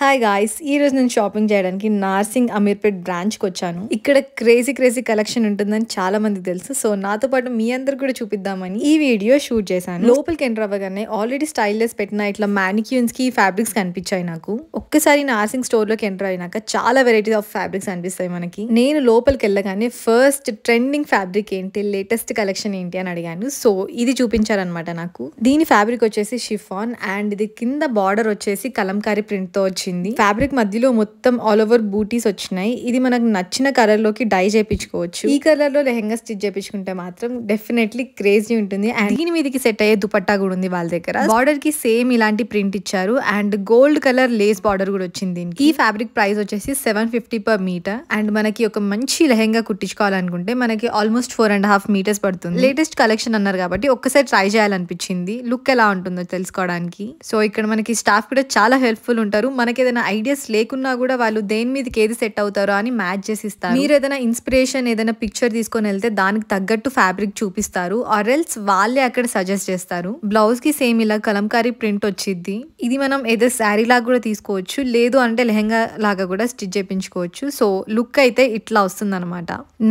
hi guys ఈ రోజు నేను షాపింగ్ చేయడానికి నార్సింగ్ అమీర్పేట్ బ్రాంచ్కి వచ్చాను ఇక్కడ క్రేజీ క్రేజీ కలెక్షన్ ఉంటుందని చాలా మంది తెలుసు సో నాతో పాటు మీ అందరు కూడా చూపిద్దామని ఈ వీడియో షూట్ చేశాను లోపలికి ఎంటర్ అవ్వగానే ఆల్రెడీ స్టైల్లెస్ పెట్టిన ఇట్లా మ్యానిక్యూన్స్ కి ఫ్యాబ్రిక్స్ కనిపించాయి నాకు ఒక్కసారి నార్సింగ్ స్టోర్ లోకి ఎంటర్ అయినాక చాలా వెరైటీ ఆఫ్ ఫ్యాబ్రిక్స్ కనిపిస్తాయి మనకి నేను లోపలికి వెళ్ళగానే ఫస్ట్ ట్రెండింగ్ ఫ్యాబ్రిక్ ఏంటి లేటెస్ట్ కలెక్షన్ ఏంటి అని అడిగాను సో ఇది చూపించారనమాట నాకు దీని ఫ్యాబ్రిక్ వచ్చేసి షిఫాన్ అండ్ ఇది కింద బార్డర్ వచ్చేసి కలంకారీ ప్రింట్ తో వచ్చి వచ్చింది ఫ్యాబ్రిక్ మధ్యలో మొత్తం ఆల్ ఓవర్ బూటీస్ వచ్చినాయి ఇది మనకు నచ్చిన కలర్ లోకి డై చేయించుకోవచ్చు ఈ కలర్ లో లెహెంగా స్టిచ్ చేయించుకుంటే మాత్రం డెఫినెట్లీ క్రేజీ ఉంటుంది అండ్ దీని మీదకి సెట్ అయ్యే దుపట్టా కూడా ఉంది వాళ్ళ దగ్గర బార్డర్ కి సేమ్ ఇలాంటి ప్రింట్ ఇచ్చారు and gold colour lace border కూడా వచ్చింది దీనికి ఈ ఫ్యాబ్రిక్ ప్రైస్ వచ్చేసి seven fifty per metre and మనకి ఒక మంచి లెహెంగా కుట్టించుకోవాలనుకుంటే మనకి almost four and half metres పడుతుంది లేటెస్ట్ కలెక్షన్ అన్నారు కాబట్టి ఒక్కసారి ట్రై చేయాలనిపించింది లుక్ ఎలా ఉంటుందో తెలుసుకోవడానికి సో ఇక్కడ మనకి స్టాఫ్ కూడా చాలా హెల్ప్ఫుల్ ఉంటారు మనకి వాళ్ళకి ఏదైనా ఐడియాస్ లేకున్నా కూడా వాళ్ళు దేని మీదకి ఏది సెట్ అవుతారో అని మ్యాచ్ చేసి ఇస్తారు మీరు ఏదైనా ఇన్స్పిరేషన్ ఏదైనా పిక్చర్ తీసుకొని వెళ్తే దానికి తగ్గట్టు ఫ్యాబ్రిక్ చూపిస్తారు ఆర్ ఎల్స్ వాళ్ళే అక్కడ సజెస్ట్ చేస్తారు బ్లౌజ్ కి సేమ్ ఇలా కలంకారీ ప్రింట్ వచ్చింది ఇది మనం ఏదో శారీ లాగా కూడా తీసుకోవచ్చు లేదు అంటే లెహంగా లాగా కూడా స్టిచ్ చేయించుకోవచ్చు సో లుక్ అయితే ఇట్లా వస్తుంది అనమాట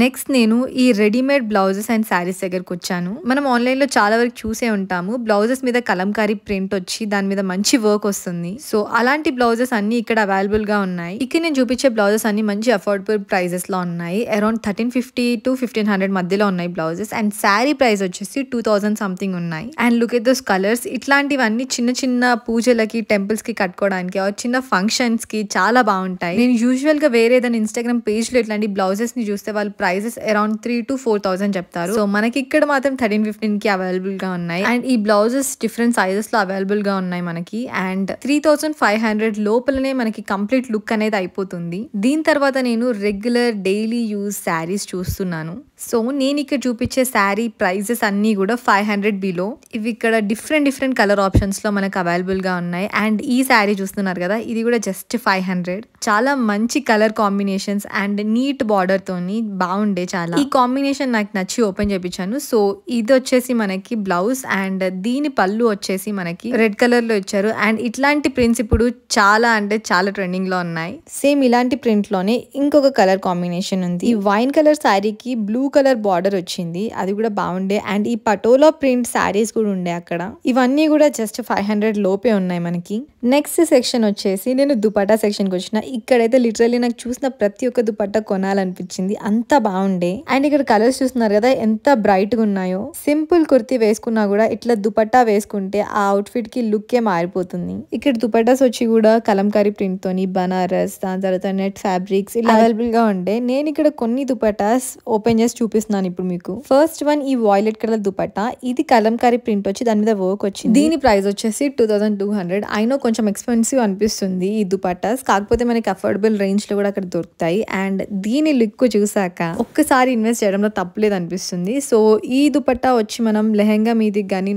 నెక్స్ట్ నేను ఈ రెడీమేడ్ బ్లౌజెస్ అండ్ శారీస్ దగ్గరకు వచ్చాను మనం ఆన్లైన్ లో చాలా వరకు చూసే ఉంటాము బ్లౌజెస్ మీద కలంకారీ ప్రింట్ వచ్చి దాని మీద మంచి వర్క్ వస్తుంది సో అలాంటి బ్లౌజెస్ అన్ని ఇక్కడ అవైలబుల్ గా ఉన్నాయి ఇక్కడ నేను చూపించే బ్లౌజెస్ అన్ని మంచి అఫోర్డబుల్ ప్రైజెస్ లో ఉన్నాయి around thirteen fifty to fifteen hundred మధ్యలో ఉన్నాయి బ్లౌజెస్ అండ్ శారీ ప్రైస్ వచ్చేసి టూ థౌసండ్ సంథింగ్ ఉన్నాయి and look at those colours ఇట్లాంటివన్నీ చిన్న చిన్న పూజలకి టెంపుల్స్ కి కట్టుకోవడానికి చిన్న ఫంక్షన్స్ కి చాలా బాగుంటాయి నేను యూజువల్ గా వేరే ఏదైనా ఇన్స్టాగ్రామ్ పేజ్ లో ఇట్లాంటి బ్లౌజెస్ ని చూస్తే వాళ్ళు prices around three to four thousand చెప్తారు సో మనకి ఇక్కడ మాత్రం థర్టీన్ ఫిఫ్టీన్ కి అవైలబుల్ గా ఉన్నాయి అండ్ ఈ బ్లౌజెస్ డిఫరెంట్ సైజెస్ లో అవైలబుల్ గా ఉన్నాయి మనకి and three thousand five hundred లో లోపలనే మనకి కంప్లీట్ లుక్ అనేది అయిపోతుంది దీని తర్వాత నేను రెగ్యులర్ డైలీ యూజ్ శారీస్ చూస్తున్నాను సో నేను ఇక్కడ చూపించే శారీ ప్రైజెస్ అన్నీ కూడా ఫైవ్ హండ్రెడ్ బిలో ఇవి ఇక్కడ డిఫరెంట్ డిఫరెంట్ కలర్ ఆప్షన్స్లో మనకు అవైలబుల్గా ఉన్నాయి అండ్ ఈ శారీ చూస్తున్నారు కదా ఇది కూడా జస్ట్ ఫైవ్ హండ్రెడ్ చాలా మంచి కలర్ కాంబినేషన్స్ అండ్ నీట్ బార్డర్తోని బాగుండే చాలా ఈ కాంబినేషన్ నాకు నచ్చి ఓపెన్ చేయించాను సో ఇది వచ్చేసి మనకి బ్లౌజ్ అండ్ దీని పళ్ళు వచ్చేసి మనకి రెడ్ కలర్లో ఇచ్చారు అండ్ ఇట్లాంటి ప్రింట్స్ ఇప్పుడు చాలా అంటే చాలా ట్రెండింగ్లో ఉన్నాయి సేమ్ ఇలాంటి ప్రింట్లోనే ఇంకొక కలర్ కాంబినేషన్ ఉంది ఈ వైన్ కలర్ శారీకి బ్లూ కలర్ బార్డర్ వచ్చింది అది కూడా బాగుండే అండ్ ఈ పటోలో ప్రింట్ శారీస్ కూడా ఉండే అక్కడ ఇవన్నీ కూడా జస్ట్ ఫైవ్ హండ్రెడ్ లోపే ఉన్నాయి మనకి నెక్స్ట్ సెక్షన్ వచ్చేసి నేను దుపట్టా సెక్షన్కి వచ్చిన ఇక్కడైతే లిటరలీ నాకు చూసిన ప్రతి ఒక్క దుపట్ట కొనాలనిపించింది అంత బాగుండే అండ్ ఇక్కడ కలర్స్ చూస్తున్నారు కదా ఎంత బ్రైట్గా ఉన్నాయో సింపుల్ కుర్తి వేసుకున్నా కూడా ఇట్లా దుపట్టా వేసుకుంటే ఆ అవుట్ఫిట్ కి లుక్ ఏ మారిపోతుంది ఇక్కడ దుపట్టాస్ వచ్చి కూడా కలం కలంకారీ తోని బనారస్ దాని తర్వాత నెట్ ఫ్యాబ్రిక్స్ ఇలా అవైలబుల్ గా ఉండే నేను ఇక్కడ కొన్ని దుపటాస్ ఓపెన్ చేసి చూపిస్తున్నాను ఇప్పుడు మీకు ఫస్ట్ వన్ ఈ వాయిలెట్ కలర్ దుపట్టా ఇది కలంకారీ ప్రింట్ వచ్చి దాని మీద వర్క్ వచ్చింది దీని ప్రైస్ వచ్చేసి టూ థౌసండ్ టూ హండ్రెడ్ అయినా కొంచెం ఎక్స్పెన్సివ్ అనిపిస్తుంది ఈ దుపట్టాస్ కాకపోతే మనకి అఫోర్డబుల్ రేంజ్ లో కూడా అక్కడ దొరుకుతాయి అండ్ దీని లుక్ చూసాక ఒక్కసారి ఇన్వెస్ట్ చేయడంలో తప్పులేదు అనిపిస్తుంది సో ఈ దుపట్టా వచ్చి మనం లెహెంగా మీది కానీ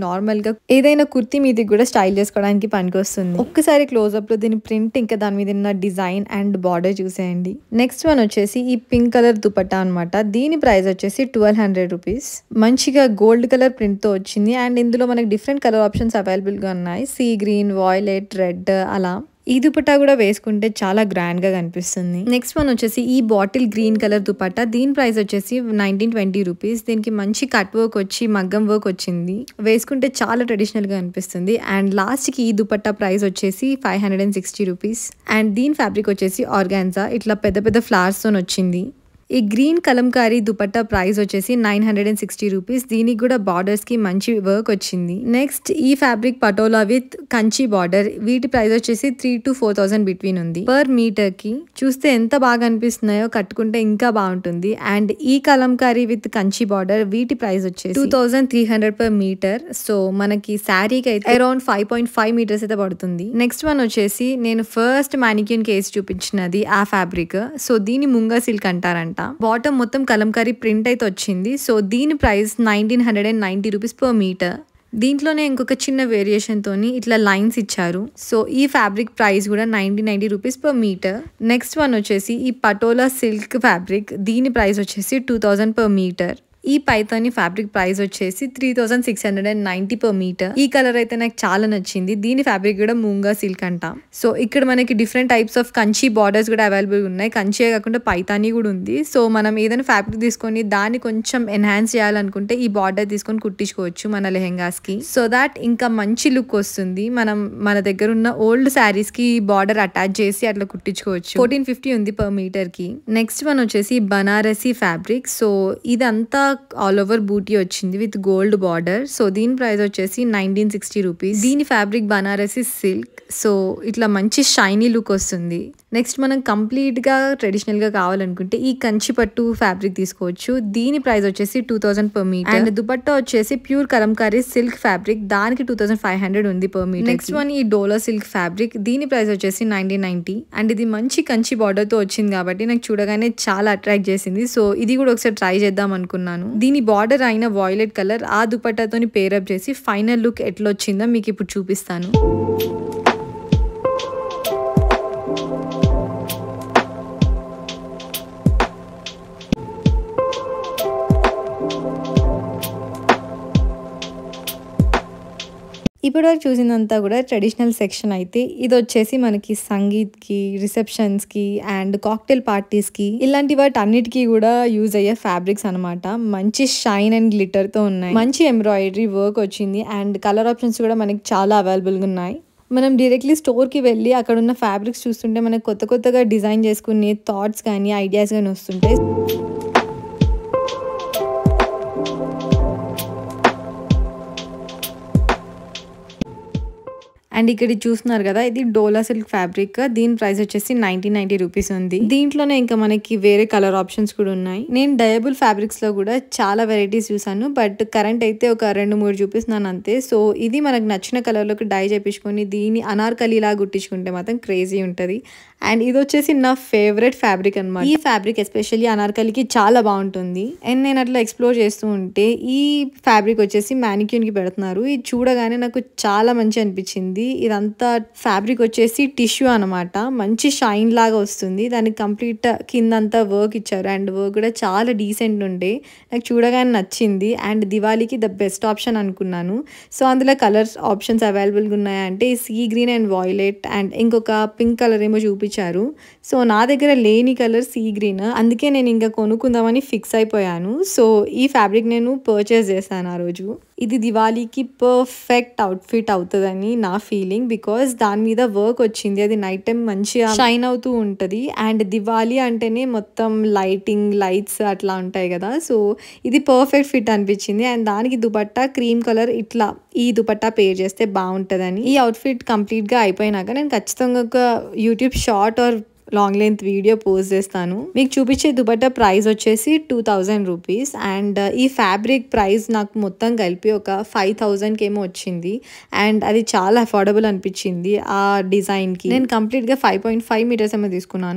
గా ఏదైనా కుర్తి మీది కూడా స్టైల్ చేసుకోవడానికి పనికి వస్తుంది ఒక్కసారి లో దీని ప్రింట్ ప్రింట్ ఇంకా దాని మీద ఉన్న డిజైన్ అండ్ బార్డర్ చూసేయండి నెక్స్ట్ వన్ వచ్చేసి ఈ పింక్ కలర్ దుపట్టా అనమాట దీని ప్రైస్ వచ్చేసి ట్వెల్వ్ హండ్రెడ్ రూపీస్ మంచిగా గోల్డ్ కలర్ ప్రింట్తో వచ్చింది అండ్ ఇందులో మనకి డిఫరెంట్ కలర్ ఆప్షన్స్ అవైలబుల్గా ఉన్నాయి సీ గ్రీన్ వాయిలెట్ రెడ్ అలా ఈ దుపట్టా కూడా వేసుకుంటే చాలా గ్రాండ్గా కనిపిస్తుంది నెక్స్ట్ వన్ వచ్చేసి ఈ బాటిల్ గ్రీన్ కలర్ దుపట్టా దీని ప్రైస్ వచ్చేసి నైన్టీన్ ట్వంటీ రూపీస్ దీనికి మంచి కట్ వర్క్ వచ్చి మగ్గం వర్క్ వచ్చింది వేసుకుంటే చాలా ట్రెడిషనల్గా అనిపిస్తుంది అండ్ లాస్ట్కి ఈ దుపట్టా ప్రైస్ వచ్చేసి five hundred and sixty rupees and దీని ఫ్యాబ్రిక్ వచ్చేసి ఆర్గాన్జా ఇట్లా పెద్ద పెద్ద ఫ్లవర్స్ తో వచ్చింది ఈ గ్రీన్ కలంకారీ దుపట్టా ప్రైస్ వచ్చేసి nine hundred and sixty rupees దీనికి కూడా బార్డర్స్ కి మంచి వర్క్ వచ్చింది నెక్స్ట్ ఈ fabric patola with Kanchi border వీటి ప్రైస్ వచ్చేసి three to four thousand between ఉంది పర్ మీటర్ కి చూస్తే ఎంత బాగా అనిపిస్తున్నాయో కట్టుకుంటే ఇంకా బాగుంటుంది అండ్ ఈ కలంకారీ విత్ కంచి బార్డర్ వీటి ప్రైస్ వచ్చేసి two thousand three hundred per metre so మనకి శారీకి అయితే around five point five metres అయితే పడుతుంది నెక్స్ట్ వన్ వచ్చేసి నేను ఫస్ట్ మానిక్యూన్ కేసు చూపించినది ఆ ఫ్యాబ్రిక్ సో దీని ముంగా సిల్క్ అంటారంట అనమాట బాటమ్ మొత్తం కలంకారీ ప్రింట్ అయితే వచ్చింది సో దీని price nineteen hundred and ninety rupees per metre దీంట్లోనే ఇంకొక చిన్న వేరియేషన్తో ఇట్లా లైన్స్ ఇచ్చారు సో ఈ ఫ్యాబ్రిక్ ప్రైస్ కూడా ninety ninety rupees per metre next one వచ్చేసి ఈ పటోలా సిల్క్ ఫ్యాబ్రిక్ దీని ప్రైస్ వచ్చేసి టూ థౌజండ్ పర్ మీటర్ ఈ పైథాన్ ఫ్యాబ్రిక్ ప్రైస్ వచ్చేసి three thousand six hundred and ninety per metre ఈ కలర్ అయితే నాకు చాలా నచ్చింది దీని ఫ్యాబ్రిక్ కూడా మూంగా సిల్క్ అంట సో ఇక్కడ మనకి different types of Kanchi borders కూడా అవైలబుల్ ఉన్నాయి కంచే కాకుండా పైథాని కూడా ఉంది సో మనం ఏదైనా ఫ్యాబ్రిక్ తీసుకొని దాన్ని కొంచెం ఎన్హాన్స్ చేయాలనుకుంటే ఈ బార్డర్ తీసుకొని కుట్టించుకోవచ్చు మన లెహెంగాస్కి సో దాట్ ఇంకా మంచి లుక్ వస్తుంది మనం మన దగ్గర ఉన్న ఓల్డ్ శారీస్కి బార్డర్ అటాచ్ చేసి అట్లా కుట్టించుకోవచ్చు ఫోర్టీన్ ఫిఫ్టీ ఉంది పర్ మీటర్ కి నెక్స్ట్ వన్ వచ్చేసి బనారసి ఫ్యాబ్రిక్ సో ఇదంతా ఆల్ ఓవర్ బూటీ వచ్చింది విత్ గోల్డ్ బార్డర్ సో దీని ప్రైస్ వచ్చేసి నైన్టీన్ సిక్స్టీ రూపీస్ దీని ఫ్యాబ్రిక్ బనారసి సిల్క్ సో ఇట్లా మంచి షైనీ లుక్ వస్తుంది నెక్స్ట్ మనం కంప్లీట్గా ట్రెడిషనల్గా కావాలనుకుంటే ఈ కంచి పట్టు ఫ్యాబ్రిక్ తీసుకోవచ్చు దీని ప్రైస్ వచ్చేసి two thousand per metre and dupatta వచ్చేసి ప్యూర్ కలంకారీ సిల్క్ ఫ్యాబ్రిక్ దానికి టూ థౌసండ్ ఫైవ్ హండ్రెడ్ ఉంది పర్ మీటర్ నెక్స్ట్ వన్ ఈ డోలో సిల్క్ ఫ్యాబ్రిక్ దీని ప్రైస్ వచ్చేసి నైన్టీన్ నైన్టీ అండ్ ఇది మంచి కంచి బార్డర్తో వచ్చింది కాబట్టి నాకు చూడగానే చాలా అట్రాక్ట్ చేసింది సో ఇది కూడా ఒకసారి ట్రై చేద్దాం అనుకున్నాను చేశాను దీని బార్డర్ అయిన వాయిలెట్ కలర్ ఆ దుపట్టాతోని పేరప్ చేసి ఫైనల్ లుక్ ఎట్లొచ్చిందో వచ్చిందో మీకు ఇప్పుడు చూపిస్తాను ఇప్పటివరకు చూసినంతా కూడా ట్రెడిషనల్ సెక్షన్ అయితే ఇది వచ్చేసి మనకి సంగీత్కి రిసెప్షన్స్కి అండ్ కాక్టైల్ పార్టీస్కి ఇలాంటి వాటి అన్నిటికీ కూడా యూజ్ అయ్యే ఫ్యాబ్రిక్స్ అనమాట మంచి షైన్ అండ్ గ్లిటర్తో ఉన్నాయి మంచి ఎంబ్రాయిడరీ వర్క్ వచ్చింది అండ్ కలర్ ఆప్షన్స్ కూడా మనకి చాలా అవైలబుల్గా ఉన్నాయి మనం డైరెక్ట్లీ స్టోర్కి వెళ్ళి అక్కడ ఉన్న ఫ్యాబ్రిక్స్ చూస్తుంటే మనకు కొత్త కొత్తగా డిజైన్ చేసుకునే థాట్స్ కానీ ఐడియాస్ కానీ వస్తుంటాయి అండ్ ఇక్కడ చూస్తున్నారు కదా ఇది డోలా సిల్క్ ఫ్యాబ్రిక్ దీని ప్రైస్ వచ్చేసి నైన్టీన్ నైన్టీ రూపీస్ ఉంది దీంట్లోనే ఇంకా మనకి వేరే కలర్ ఆప్షన్స్ కూడా ఉన్నాయి నేను డయబుల్ ఫ్యాబ్రిక్స్ లో కూడా చాలా వెరైటీస్ చూసాను బట్ కరెంట్ అయితే ఒక రెండు మూడు చూపిస్తున్నాను అంతే సో ఇది మనకు నచ్చిన కలర్ లోకి డై చేపించుకొని దీన్ని అనార్కలిలా గుట్టించుకుంటే మాత్రం క్రేజీ ఉంటుంది అండ్ ఇది వచ్చేసి నా ఫేవరెట్ ఫ్యాబ్రిక్ అనమాట ఈ ఫ్యాబ్రిక్ ఎస్పెషల్లీ అనార్కలికి చాలా బాగుంటుంది అండ్ నేను అట్లా ఎక్స్ప్లోర్ చేస్తూ ఉంటే ఈ ఫ్యాబ్రిక్ వచ్చేసి మ్యానిక్యూన్కి పెడుతున్నారు ఇది చూడగానే నాకు చాలా మంచి అనిపించింది ఇదంతా ఫ్యాబ్రిక్ వచ్చేసి టిష్యూ అనమాట మంచి షైన్ లాగా వస్తుంది దానికి కంప్లీట్ కిందంతా వర్క్ ఇచ్చారు అండ్ వర్క్ కూడా చాలా డీసెంట్ ఉండే నాకు చూడగానే నచ్చింది అండ్ దివాళీకి ద బెస్ట్ ఆప్షన్ అనుకున్నాను సో అందులో కలర్స్ ఆప్షన్స్ అవైలబుల్గా ఉన్నాయంటే sea green and violet and ఇంకొక పింక్ కలర్ ఏమో చూపించారు సో నా దగ్గర లేని కలర్ సీ గ్రీన్ అందుకే నేను ఇంకా కొనుక్కుందామని ఫిక్స్ అయిపోయాను సో ఈ ఫ్యాబ్రిక్ నేను పర్చేస్ చేశాను ఆ రోజు ఇది దివాళీకి పర్ఫెక్ట్ అవుట్ఫిట్ అవుతుందని నా ఫీ ఫీలింగ్ బికాస్ దాని మీద వర్క్ వచ్చింది అది నైట్ టైం మంచిగా షైన్ అవుతూ ఉంటుంది అండ్ దివాలి అంటేనే మొత్తం లైటింగ్ లైట్స్ అట్లా ఉంటాయి కదా సో ఇది పర్ఫెక్ట్ ఫిట్ అనిపించింది అండ్ దానికి దుపట్టా క్రీమ్ కలర్ ఇట్లా ఈ దుపట్టా పేర్ చేస్తే బాగుంటుందని ఈ అవుట్ఫిట్ కంప్లీట్గా అయిపోయినాక నేను ఖచ్చితంగా ఒక YouTube short or long length video post చేస్తాను మీకు చూపించే దుపట్టా ప్రైస్ వచ్చేసి టూ థౌజండ్ రూపీస్ అండ్ ఈ ఫ్యాబ్రిక్ ప్రైస్ నాకు మొత్తం కలిపి ఒక ఫైవ్ థౌజండ్కి ఏమో వచ్చింది అండ్ అది చాలా అఫోర్డబుల్ అనిపించింది ఆ డిజైన్కి నేను కంప్లీట్గా ఫైవ్ పాయింట్ ఫైవ్ మీటర్స్ ఏమో తీసుకున్నాను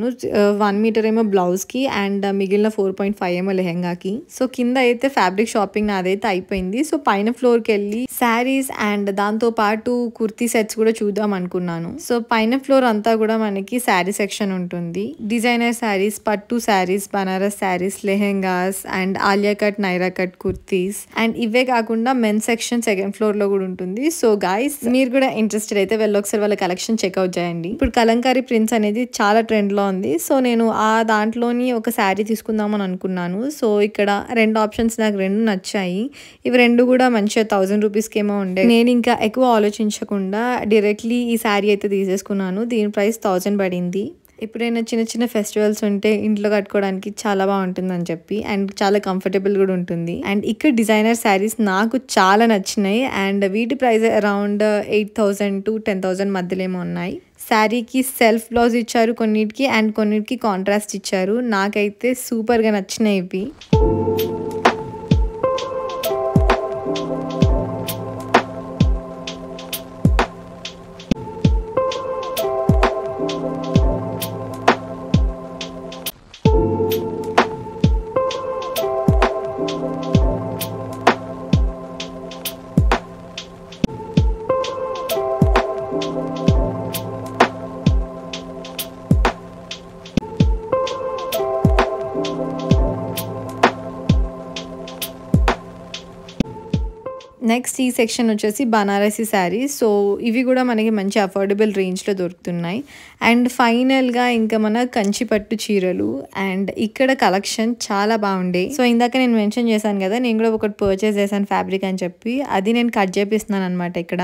వన్ uh, మీటర్ ఏమో బ్లౌజ్కి అండ్ uh, మిగిలిన ఫోర్ పాయింట్ ఫైవ్ ఏమో లెహెంగాకి సో కింద అయితే ఫ్యాబ్రిక్ షాపింగ్ నాదైతే అయిపోయింది సో పైన ఫ్లోర్కి వెళ్ళి శారీస్ అండ్ దాంతో పాటు కుర్తీ సెట్స్ కూడా చూద్దాం అనుకున్నాను సో పైన ఫ్లోర్ అంతా కూడా మనకి శారీ సెక్షన్ ఉంది ఉంటుంది డిజైనర్ శారీస్ పట్టు saris Banaras saris lehengas and Alia cut Naira cut kurtis and ఇవే కాకుండా మెన్ సెక్షన్ సెకండ్ ఫ్లోర్ లో కూడా ఉంటుంది సో గాయస్ మీరు కూడా ఇంట్రెస్టెడ్ అయితే వెళ్ళి ఒకసారి వాళ్ళ కలెక్షన్ చెక్అవుట్ చేయండి ఇప్పుడు కలంకారీ ప్రింట్స్ అనేది చాలా ట్రెండ్ లో ఉంది సో నేను ఆ దాంట్లోని ఒక శారీ తీసుకుందామని అనుకున్నాను సో ఇక్కడ రెండు ఆప్షన్స్ నాకు రెండు నచ్చాయి ఇవి రెండు కూడా మంచిగా థౌసండ్ రూపీస్కి ఏమో ఉండే నేను ఇంకా ఎక్కువ ఆలోచించకుండా డైరెక్ట్లీ ఈ శారీ అయితే తీసేసుకున్నాను దీని ప్రైస్ థౌజండ్ పడింది ఎప్పుడైనా చిన్న చిన్న ఫెస్టివల్స్ ఉంటే ఇంట్లో కట్టుకోవడానికి చాలా బాగుంటుందని చెప్పి అండ్ చాలా కంఫర్టబుల్ కూడా ఉంటుంది అండ్ ఇక్కడ డిజైనర్ శారీస్ నాకు చాలా నచ్చినాయి అండ్ వీటి price around eight thousand to ten thousand మధ్యలో ఉన్నాయి శారీకి సెల్ఫ్ బ్లౌజ్ ఇచ్చారు కొన్నిటికి అండ్ కొన్నిటికి కాంట్రాస్ట్ ఇచ్చారు నాకైతే సూపర్గా నచ్చినాయి ఇవి నెక్స్ట్ ఈ సెక్షన్ వచ్చేసి బనారసీ శారీస్ సో ఇవి కూడా మనకి మంచి అఫోర్డబుల్ రేంజ్లో దొరుకుతున్నాయి అండ్ ఫైనల్గా ఇంకా మన కంచి పట్టు చీరలు అండ్ ఇక్కడ కలెక్షన్ చాలా బాగుండే సో ఇందాక నేను మెన్షన్ చేశాను కదా నేను కూడా ఒకటి పర్చేస్ చేశాను ఫ్యాబ్రిక్ అని చెప్పి అది నేను కట్ చేపిస్తున్నాను అనమాట ఇక్కడ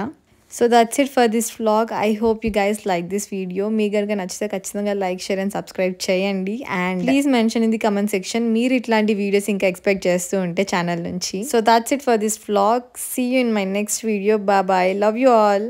so that's it for this vlog I hope you guys like this video మీ కనుక నచ్చితే ఖచ్చితంగా లైక్ షేర్ అండ్ సబ్స్క్రైబ్ చేయండి and please mention in the comment section మీరు ఇట్లాంటి వీడియోస్ ఇంకా ఎక్స్పెక్ట్ చేస్తూ ఉంటే ఛానల్ నుంచి so that's it for this vlog see you in my next video bye love you all